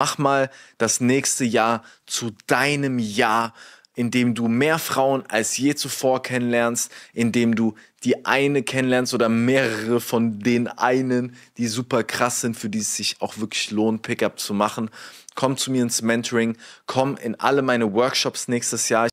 Mach mal das nächste Jahr zu deinem Jahr, in dem du mehr Frauen als je zuvor kennenlernst, in dem du die eine kennenlernst oder mehrere von den einen, die super krass sind, für die es sich auch wirklich lohnt, Pickup zu machen. Komm zu mir ins Mentoring, komm in alle meine Workshops nächstes Jahr.